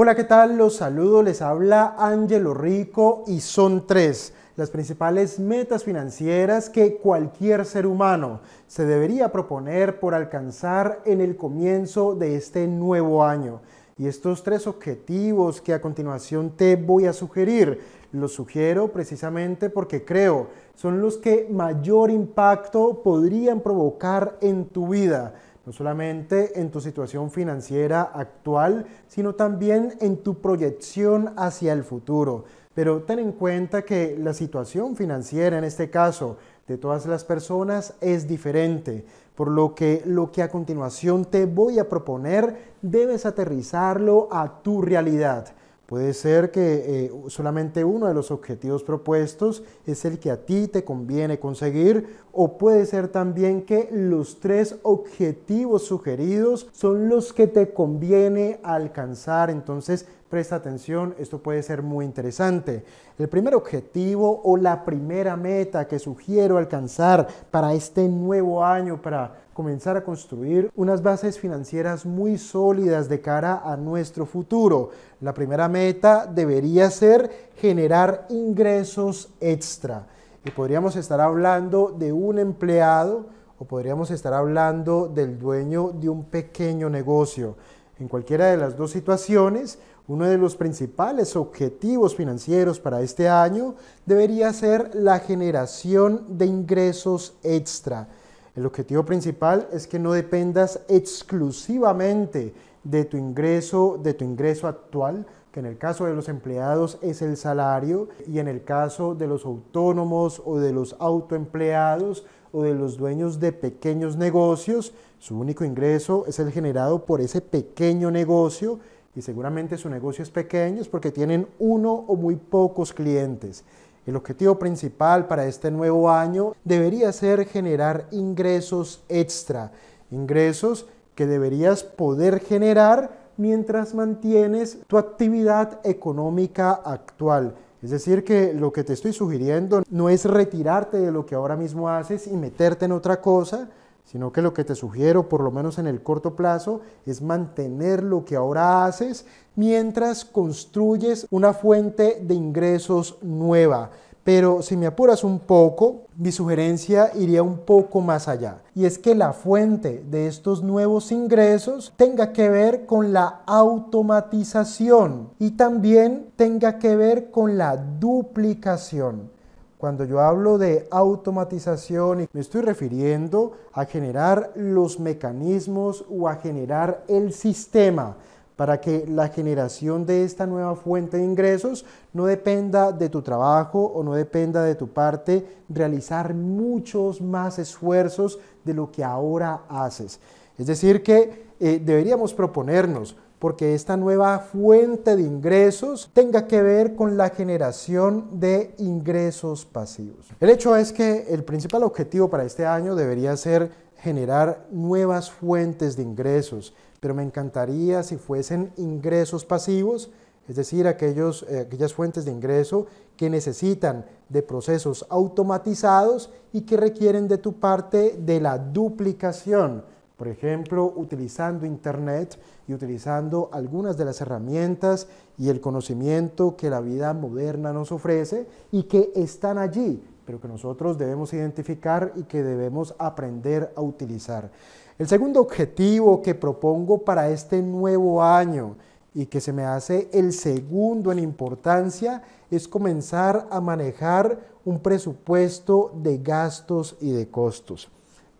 Hola, ¿qué tal? Los saludo, les habla Ángelo Rico y son tres las principales metas financieras que cualquier ser humano se debería proponer por alcanzar en el comienzo de este nuevo año. Y estos tres objetivos que a continuación te voy a sugerir, los sugiero precisamente porque creo son los que mayor impacto podrían provocar en tu vida no solamente en tu situación financiera actual, sino también en tu proyección hacia el futuro. Pero ten en cuenta que la situación financiera, en este caso, de todas las personas es diferente, por lo que lo que a continuación te voy a proponer debes aterrizarlo a tu realidad Puede ser que eh, solamente uno de los objetivos propuestos es el que a ti te conviene conseguir o puede ser también que los tres objetivos sugeridos son los que te conviene alcanzar. Entonces Presta atención, esto puede ser muy interesante. El primer objetivo o la primera meta que sugiero alcanzar para este nuevo año, para comenzar a construir unas bases financieras muy sólidas de cara a nuestro futuro. La primera meta debería ser generar ingresos extra. Y podríamos estar hablando de un empleado o podríamos estar hablando del dueño de un pequeño negocio. En cualquiera de las dos situaciones, uno de los principales objetivos financieros para este año debería ser la generación de ingresos extra. El objetivo principal es que no dependas exclusivamente de tu ingreso, de tu ingreso actual, que en el caso de los empleados es el salario y en el caso de los autónomos o de los autoempleados o de los dueños de pequeños negocios, su único ingreso es el generado por ese pequeño negocio y seguramente su negocio es pequeño es porque tienen uno o muy pocos clientes. El objetivo principal para este nuevo año debería ser generar ingresos extra, ingresos que deberías poder generar mientras mantienes tu actividad económica actual. Es decir, que lo que te estoy sugiriendo no es retirarte de lo que ahora mismo haces y meterte en otra cosa, sino que lo que te sugiero, por lo menos en el corto plazo, es mantener lo que ahora haces mientras construyes una fuente de ingresos nueva. Pero si me apuras un poco, mi sugerencia iría un poco más allá. Y es que la fuente de estos nuevos ingresos tenga que ver con la automatización y también tenga que ver con la duplicación. Cuando yo hablo de automatización, me estoy refiriendo a generar los mecanismos o a generar el sistema para que la generación de esta nueva fuente de ingresos no dependa de tu trabajo o no dependa de tu parte realizar muchos más esfuerzos de lo que ahora haces. Es decir, que eh, deberíamos proponernos porque esta nueva fuente de ingresos tenga que ver con la generación de ingresos pasivos. El hecho es que el principal objetivo para este año debería ser generar nuevas fuentes de ingresos, pero me encantaría si fuesen ingresos pasivos, es decir, eh, aquellas fuentes de ingreso que necesitan de procesos automatizados y que requieren de tu parte de la duplicación por ejemplo, utilizando Internet y utilizando algunas de las herramientas y el conocimiento que la vida moderna nos ofrece y que están allí, pero que nosotros debemos identificar y que debemos aprender a utilizar. El segundo objetivo que propongo para este nuevo año y que se me hace el segundo en importancia es comenzar a manejar un presupuesto de gastos y de costos.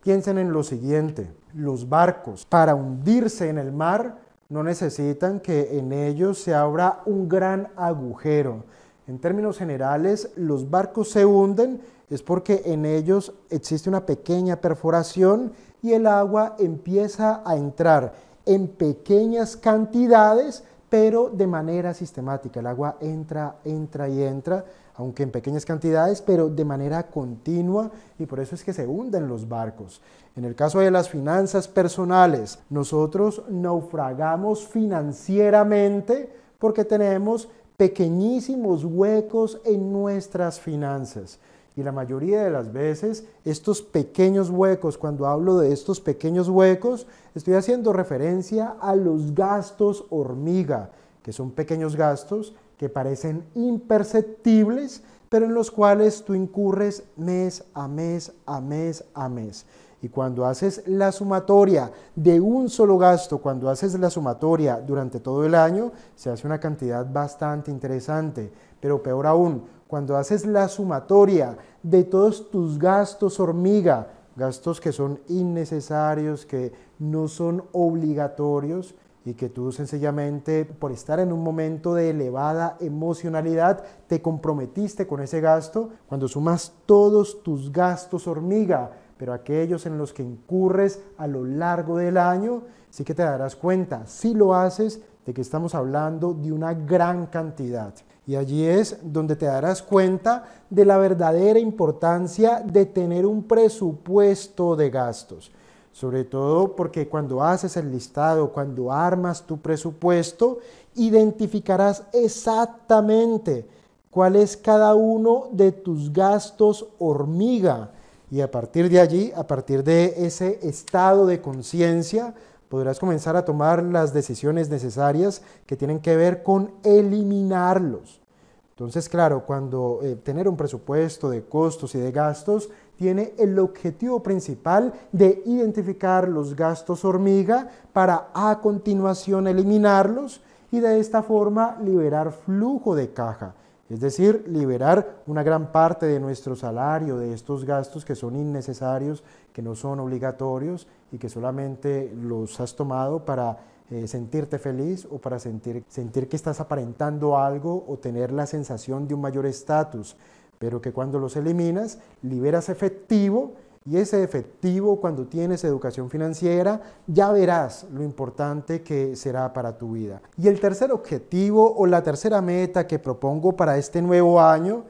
Piensen en lo siguiente los barcos. Para hundirse en el mar no necesitan que en ellos se abra un gran agujero. En términos generales, los barcos se hunden es porque en ellos existe una pequeña perforación y el agua empieza a entrar en pequeñas cantidades pero de manera sistemática. El agua entra, entra y entra, aunque en pequeñas cantidades, pero de manera continua y por eso es que se hunden los barcos. En el caso de las finanzas personales, nosotros naufragamos financieramente porque tenemos pequeñísimos huecos en nuestras finanzas. Y la mayoría de las veces estos pequeños huecos, cuando hablo de estos pequeños huecos, estoy haciendo referencia a los gastos hormiga, que son pequeños gastos que parecen imperceptibles, pero en los cuales tú incurres mes a mes, a mes, a mes. Y cuando haces la sumatoria de un solo gasto, cuando haces la sumatoria durante todo el año, se hace una cantidad bastante interesante. Pero peor aún, cuando haces la sumatoria de todos tus gastos hormiga, gastos que son innecesarios, que no son obligatorios y que tú sencillamente por estar en un momento de elevada emocionalidad te comprometiste con ese gasto, cuando sumas todos tus gastos hormiga, pero aquellos en los que incurres a lo largo del año, sí que te darás cuenta, si lo haces, de que estamos hablando de una gran cantidad. Y allí es donde te darás cuenta de la verdadera importancia de tener un presupuesto de gastos. Sobre todo porque cuando haces el listado, cuando armas tu presupuesto, identificarás exactamente cuál es cada uno de tus gastos hormiga. Y a partir de allí, a partir de ese estado de conciencia, podrás comenzar a tomar las decisiones necesarias que tienen que ver con eliminarlos. Entonces, claro, cuando eh, tener un presupuesto de costos y de gastos tiene el objetivo principal de identificar los gastos hormiga para a continuación eliminarlos y de esta forma liberar flujo de caja es decir, liberar una gran parte de nuestro salario, de estos gastos que son innecesarios, que no son obligatorios y que solamente los has tomado para eh, sentirte feliz o para sentir, sentir que estás aparentando algo o tener la sensación de un mayor estatus, pero que cuando los eliminas liberas efectivo y ese efectivo cuando tienes educación financiera, ya verás lo importante que será para tu vida. Y el tercer objetivo o la tercera meta que propongo para este nuevo año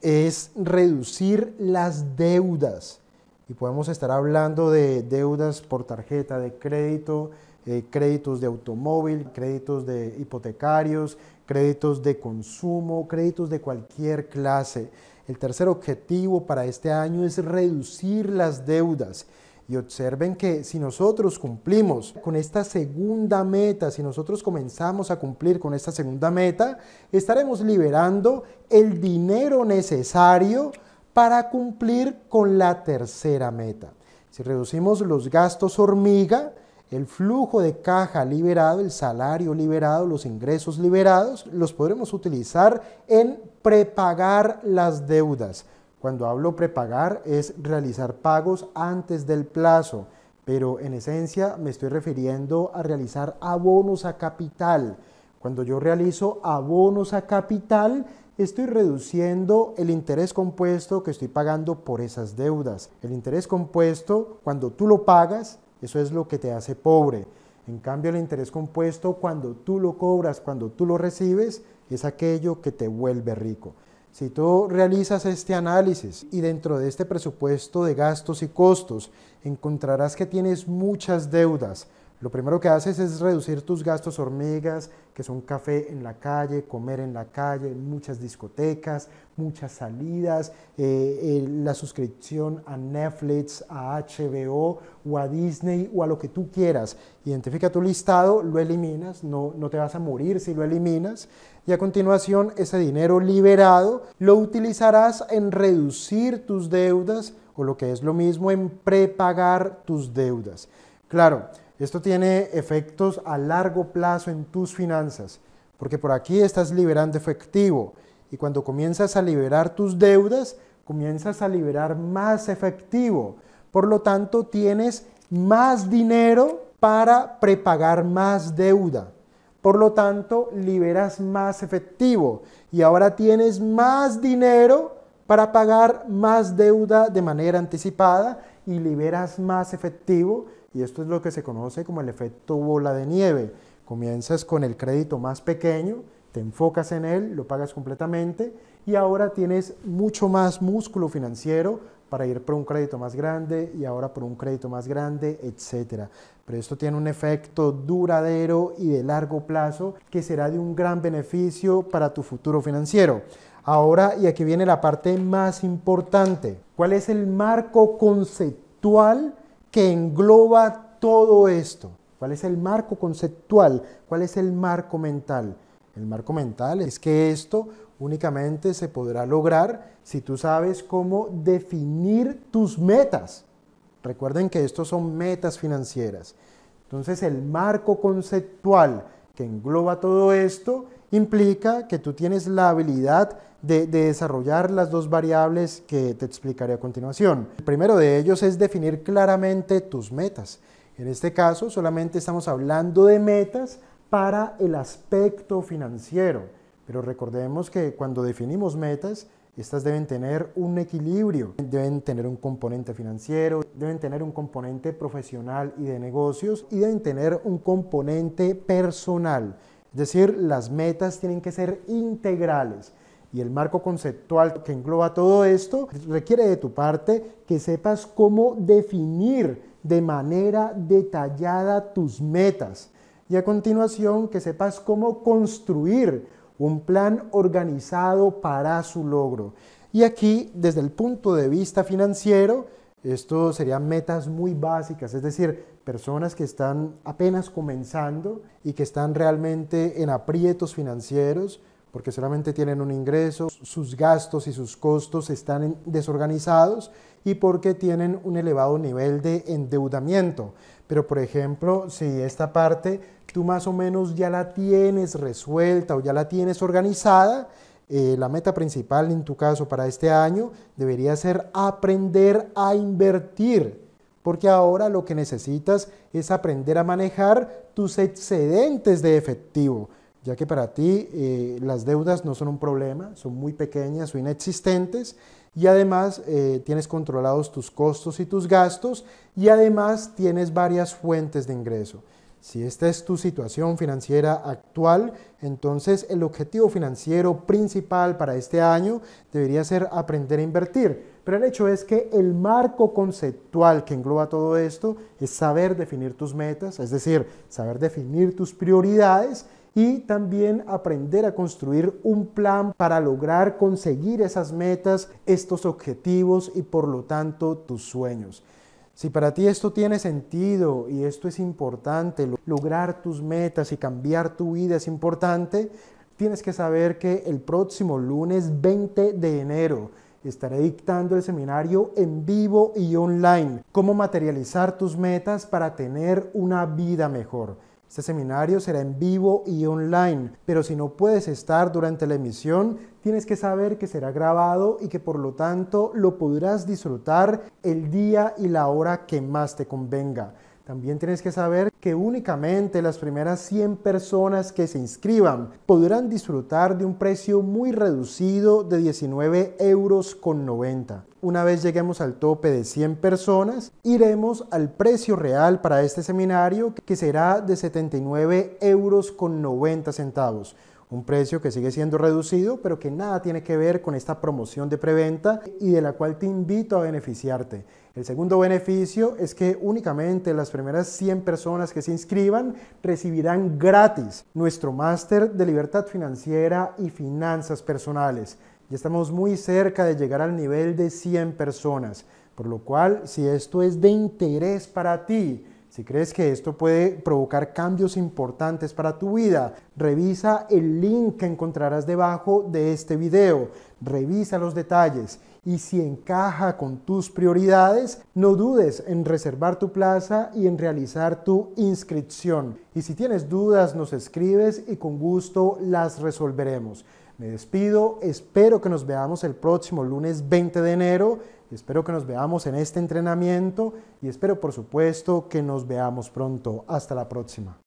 es reducir las deudas. Y podemos estar hablando de deudas por tarjeta de crédito, eh, créditos de automóvil, créditos de hipotecarios, créditos de consumo, créditos de cualquier clase. El tercer objetivo para este año es reducir las deudas. Y observen que si nosotros cumplimos con esta segunda meta, si nosotros comenzamos a cumplir con esta segunda meta, estaremos liberando el dinero necesario para cumplir con la tercera meta. Si reducimos los gastos hormiga, el flujo de caja liberado, el salario liberado, los ingresos liberados, los podremos utilizar en prepagar las deudas. Cuando hablo prepagar es realizar pagos antes del plazo, pero en esencia me estoy refiriendo a realizar abonos a capital. Cuando yo realizo abonos a capital, estoy reduciendo el interés compuesto que estoy pagando por esas deudas. El interés compuesto, cuando tú lo pagas, eso es lo que te hace pobre. En cambio, el interés compuesto, cuando tú lo cobras, cuando tú lo recibes, es aquello que te vuelve rico. Si tú realizas este análisis y dentro de este presupuesto de gastos y costos encontrarás que tienes muchas deudas, lo primero que haces es reducir tus gastos hormigas, que son café en la calle, comer en la calle, muchas discotecas, muchas salidas, eh, la suscripción a Netflix, a HBO o a Disney o a lo que tú quieras. Identifica tu listado, lo eliminas, no, no te vas a morir si lo eliminas. Y a continuación, ese dinero liberado lo utilizarás en reducir tus deudas o lo que es lo mismo en prepagar tus deudas. Claro, esto tiene efectos a largo plazo en tus finanzas, porque por aquí estás liberando efectivo y cuando comienzas a liberar tus deudas, comienzas a liberar más efectivo. Por lo tanto, tienes más dinero para prepagar más deuda. Por lo tanto, liberas más efectivo y ahora tienes más dinero para pagar más deuda de manera anticipada y liberas más efectivo y esto es lo que se conoce como el efecto bola de nieve. Comienzas con el crédito más pequeño, te enfocas en él, lo pagas completamente y ahora tienes mucho más músculo financiero para ir por un crédito más grande y ahora por un crédito más grande, etc. Pero esto tiene un efecto duradero y de largo plazo que será de un gran beneficio para tu futuro financiero. Ahora, y aquí viene la parte más importante, ¿cuál es el marco conceptual? que engloba todo esto. ¿Cuál es el marco conceptual? ¿Cuál es el marco mental? El marco mental es que esto únicamente se podrá lograr si tú sabes cómo definir tus metas. Recuerden que estos son metas financieras. Entonces el marco conceptual que engloba todo esto implica que tú tienes la habilidad de, desarrollar las dos variables que te explicaré a continuación. El primero de ellos es definir claramente tus metas. En este caso solamente estamos hablando de metas para el aspecto financiero, pero recordemos que cuando definimos metas, estas deben tener un equilibrio, deben tener un componente financiero, deben tener un componente profesional y de negocios y deben tener un componente personal. Es decir, las metas tienen que ser integrales y el marco conceptual que engloba todo esto requiere de tu parte que sepas cómo definir de manera detallada tus metas y a continuación que sepas cómo construir un plan organizado para su logro. Y aquí, desde el punto de vista financiero, esto serían metas muy básicas, es decir, personas que están apenas comenzando y que están realmente en aprietos financieros porque solamente tienen un ingreso, sus gastos y sus costos están desorganizados y porque tienen un elevado nivel de endeudamiento. Pero por ejemplo, si esta parte tú más o menos ya la tienes resuelta o ya la tienes organizada, eh, la meta principal en tu caso para este año debería ser aprender a invertir, porque ahora lo que necesitas es aprender a manejar tus excedentes de efectivo, ya que para ti eh, las deudas no son un problema, son muy pequeñas o inexistentes, y además eh, tienes controlados tus costos y tus gastos, y además tienes varias fuentes de ingreso. Si esta es tu situación financiera actual, entonces el objetivo financiero principal para este año debería ser aprender a invertir. Pero el hecho es que el marco conceptual que engloba todo esto es saber definir tus metas, es decir, saber definir tus prioridades y también aprender a construir un plan para lograr conseguir esas metas, estos objetivos y por lo tanto tus sueños. Si para ti esto tiene sentido y esto es importante, lograr tus metas y cambiar tu vida es importante, tienes que saber que el próximo lunes 20 de enero estaré dictando el seminario en vivo y online, cómo materializar tus metas para tener una vida mejor. Este seminario será en vivo y online, pero si no puedes estar durante la emisión, tienes que saber que será grabado y que por lo tanto lo podrás disfrutar el día y la hora que más te convenga. También tienes que saber que únicamente las primeras 100 personas que se inscriban podrán disfrutar de un precio muy reducido de 19 euros con 90. Una vez lleguemos al tope de 100 personas, iremos al precio real para este seminario que será de 79 euros con 90 centavos un precio que sigue siendo reducido, pero que nada tiene que ver con esta promoción de preventa y de la cual te invito a beneficiarte. El segundo beneficio es que únicamente las primeras 100 personas que se inscriban recibirán gratis nuestro máster de libertad financiera y finanzas personales. Ya estamos muy cerca de llegar al nivel de 100 personas, por lo cual si esto es de interés para ti, si crees que esto puede provocar cambios importantes para tu vida, revisa el link que encontrarás debajo de este video. Revisa los detalles y si encaja con tus prioridades, no dudes en reservar tu plaza y en realizar tu inscripción. Y si tienes dudas, nos escribes y con gusto las resolveremos. Me despido, espero que nos veamos el próximo lunes 20 de enero Espero que nos veamos en este entrenamiento y espero por supuesto que nos veamos pronto. Hasta la próxima.